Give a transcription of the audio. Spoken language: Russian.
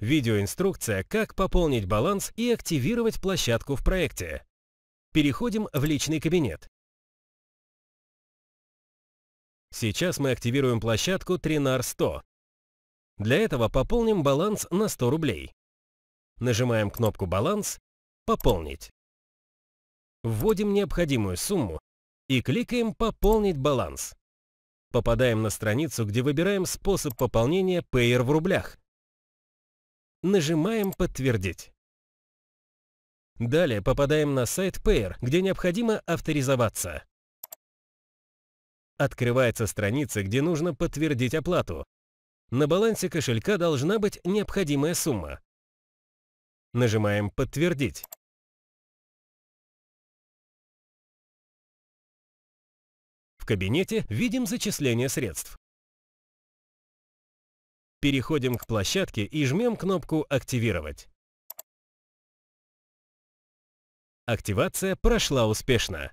Видеоинструкция «Как пополнить баланс и активировать площадку в проекте». Переходим в личный кабинет. Сейчас мы активируем площадку Тринар 100. Для этого пополним баланс на 100 рублей. Нажимаем кнопку «Баланс», «Пополнить». Вводим необходимую сумму и кликаем «Пополнить баланс». Попадаем на страницу, где выбираем способ пополнения Payer в рублях. Нажимаем «Подтвердить». Далее попадаем на сайт Payer, где необходимо авторизоваться. Открывается страница, где нужно подтвердить оплату. На балансе кошелька должна быть необходимая сумма. Нажимаем «Подтвердить». В кабинете видим зачисление средств переходим к площадке и жмем кнопку «Активировать». Активация прошла успешно.